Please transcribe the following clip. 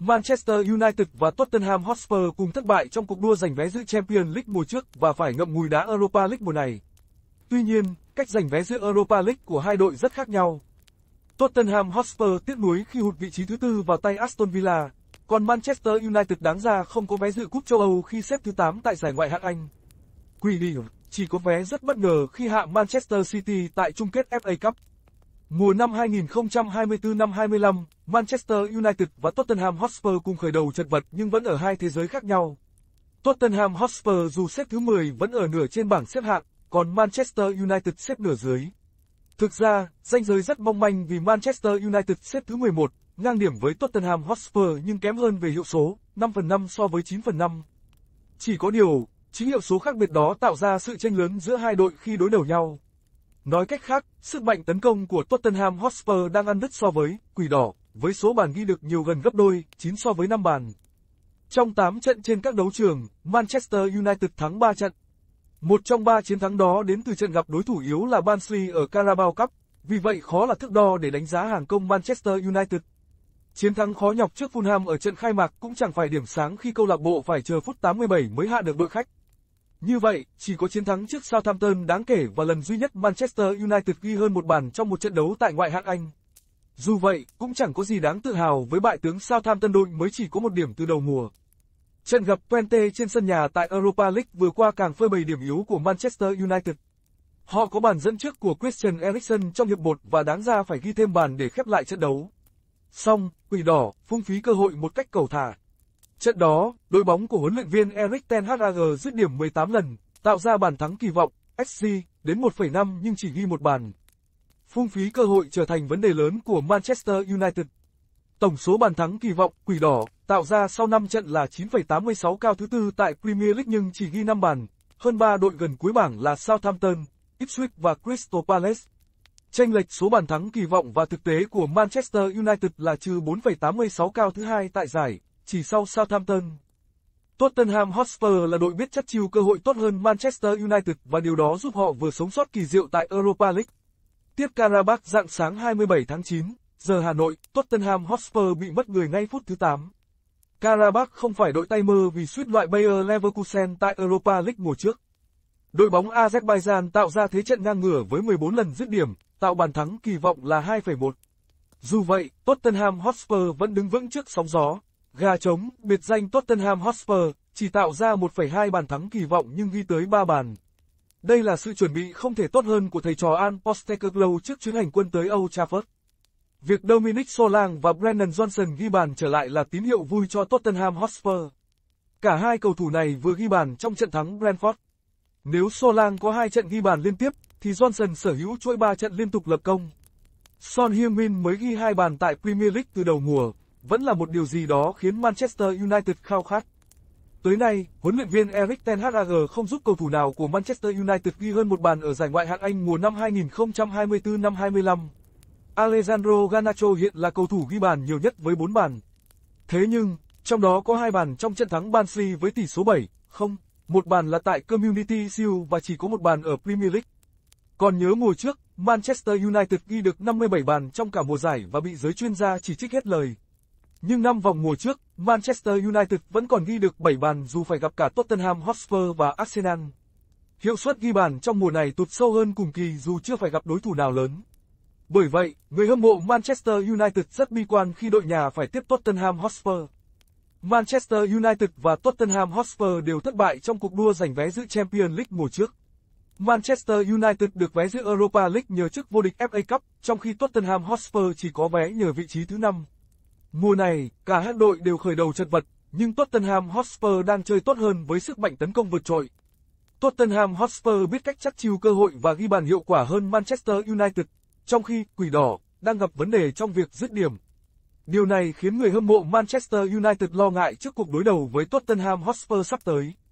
Manchester United và Tottenham Hotspur cùng thất bại trong cuộc đua giành vé giữ Champions League mùa trước và phải ngậm ngùi đá Europa League mùa này. Tuy nhiên, cách giành vé giữ Europa League của hai đội rất khác nhau. Tottenham Hotspur tiếc nuối khi hụt vị trí thứ tư vào tay Aston Villa, còn Manchester United đáng ra không có vé dự cúp châu Âu khi xếp thứ 8 tại giải ngoại hạng Anh. Quy Liga chỉ có vé rất bất ngờ khi hạ Manchester City tại chung kết FA Cup. Mùa năm 2024 25 Manchester United và Tottenham Hotspur cùng khởi đầu chật vật nhưng vẫn ở hai thế giới khác nhau. Tottenham Hotspur dù xếp thứ 10 vẫn ở nửa trên bảng xếp hạng, còn Manchester United xếp nửa dưới. Thực ra, danh giới rất mong manh vì Manchester United xếp thứ 11, ngang điểm với Tottenham Hotspur nhưng kém hơn về hiệu số, 5 phần 5 so với 9 phần 5. Chỉ có điều, chính hiệu số khác biệt đó tạo ra sự tranh lớn giữa hai đội khi đối đầu nhau. Nói cách khác, sức mạnh tấn công của Tottenham Hotspur đang ăn đứt so với Quỷ Đỏ với số bàn ghi được nhiều gần gấp đôi, 9 so với 5 bàn. Trong 8 trận trên các đấu trường, Manchester United thắng 3 trận. Một trong 3 chiến thắng đó đến từ trận gặp đối thủ yếu là Barnsley ở Carabao Cup, vì vậy khó là thước đo để đánh giá hàng công Manchester United. Chiến thắng khó nhọc trước Fulham ở trận khai mạc cũng chẳng phải điểm sáng khi câu lạc bộ phải chờ phút 87 mới hạ được đội khách. Như vậy, chỉ có chiến thắng trước Southampton đáng kể và lần duy nhất Manchester United ghi hơn một bàn trong một trận đấu tại ngoại hạng Anh. Dù vậy, cũng chẳng có gì đáng tự hào với bại tướng Southampton đội mới chỉ có một điểm từ đầu mùa. Trận gặp Twente trên sân nhà tại Europa League vừa qua càng phơi bày điểm yếu của Manchester United. Họ có bàn dẫn trước của Christian Eriksen trong hiệp 1 và đáng ra phải ghi thêm bàn để khép lại trận đấu. Song, Quỷ Đỏ phung phí cơ hội một cách cầu thả. Trận đó, đội bóng của huấn luyện viên Erik ten Hag dứt điểm 18 lần, tạo ra bàn thắng kỳ vọng, XG đến 1,5 nhưng chỉ ghi một bàn phung phí cơ hội trở thành vấn đề lớn của Manchester United. Tổng số bàn thắng kỳ vọng Quỷ Đỏ tạo ra sau 5 trận là 9,86 cao thứ tư tại Premier League nhưng chỉ ghi 5 bàn, hơn 3 đội gần cuối bảng là Southampton, Ipswich và Crystal Palace. Chênh lệch số bàn thắng kỳ vọng và thực tế của Manchester United là trừ 4,86 cao thứ hai tại giải, chỉ sau Southampton. Tottenham Hotspur là đội biết chất chiêu cơ hội tốt hơn Manchester United và điều đó giúp họ vừa sống sót kỳ diệu tại Europa League, Tiếp Karabakh dạng sáng 27 tháng 9, giờ Hà Nội, Tottenham Hotspur bị mất người ngay phút thứ 8. Karabakh không phải đội tay mơ vì suýt loại Bayer Leverkusen tại Europa League mùa trước. Đội bóng Azerbaijan tạo ra thế trận ngang ngửa với 14 lần dứt điểm, tạo bàn thắng kỳ vọng là 2,1. Dù vậy, Tottenham Hotspur vẫn đứng vững trước sóng gió. Gà trống, biệt danh Tottenham Hotspur, chỉ tạo ra 1,2 bàn thắng kỳ vọng nhưng ghi tới 3 bàn, đây là sự chuẩn bị không thể tốt hơn của thầy trò An Postecoglou trước chuyến hành quân tới Old Trafford. Việc Dominic Solang và Brennan Johnson ghi bàn trở lại là tín hiệu vui cho Tottenham Hotspur. Cả hai cầu thủ này vừa ghi bàn trong trận thắng Brentford. Nếu Solang có hai trận ghi bàn liên tiếp, thì Johnson sở hữu chuỗi ba trận liên tục lập công. Son Heung-min mới ghi hai bàn tại Premier League từ đầu mùa, vẫn là một điều gì đó khiến Manchester United khao khát. Tới nay, huấn luyện viên Erik ten Hag không giúp cầu thủ nào của Manchester United ghi hơn một bàn ở giải ngoại hạng Anh mùa năm 2024 25. Alejandro Garnacho hiện là cầu thủ ghi bàn nhiều nhất với 4 bàn. Thế nhưng, trong đó có hai bàn trong trận thắng Barnsley với tỷ số 7, 0 một bàn là tại Community Shield và chỉ có một bàn ở Premier League. Còn nhớ mùa trước, Manchester United ghi được 57 bàn trong cả mùa giải và bị giới chuyên gia chỉ trích hết lời. Nhưng năm vòng mùa trước, Manchester United vẫn còn ghi được 7 bàn dù phải gặp cả Tottenham Hotspur và Arsenal. Hiệu suất ghi bàn trong mùa này tụt sâu hơn cùng kỳ dù chưa phải gặp đối thủ nào lớn. Bởi vậy, người hâm mộ Manchester United rất bi quan khi đội nhà phải tiếp Tottenham Hotspur. Manchester United và Tottenham Hotspur đều thất bại trong cuộc đua giành vé giữ Champions League mùa trước. Manchester United được vé giữ Europa League nhờ chức vô địch FA Cup, trong khi Tottenham Hotspur chỉ có vé nhờ vị trí thứ 5. Mùa này, cả hai đội đều khởi đầu chật vật, nhưng Tottenham Hotspur đang chơi tốt hơn với sức mạnh tấn công vượt trội. Tottenham Hotspur biết cách chắc chiêu cơ hội và ghi bàn hiệu quả hơn Manchester United, trong khi Quỷ Đỏ đang gặp vấn đề trong việc dứt điểm. Điều này khiến người hâm mộ Manchester United lo ngại trước cuộc đối đầu với Tottenham Hotspur sắp tới.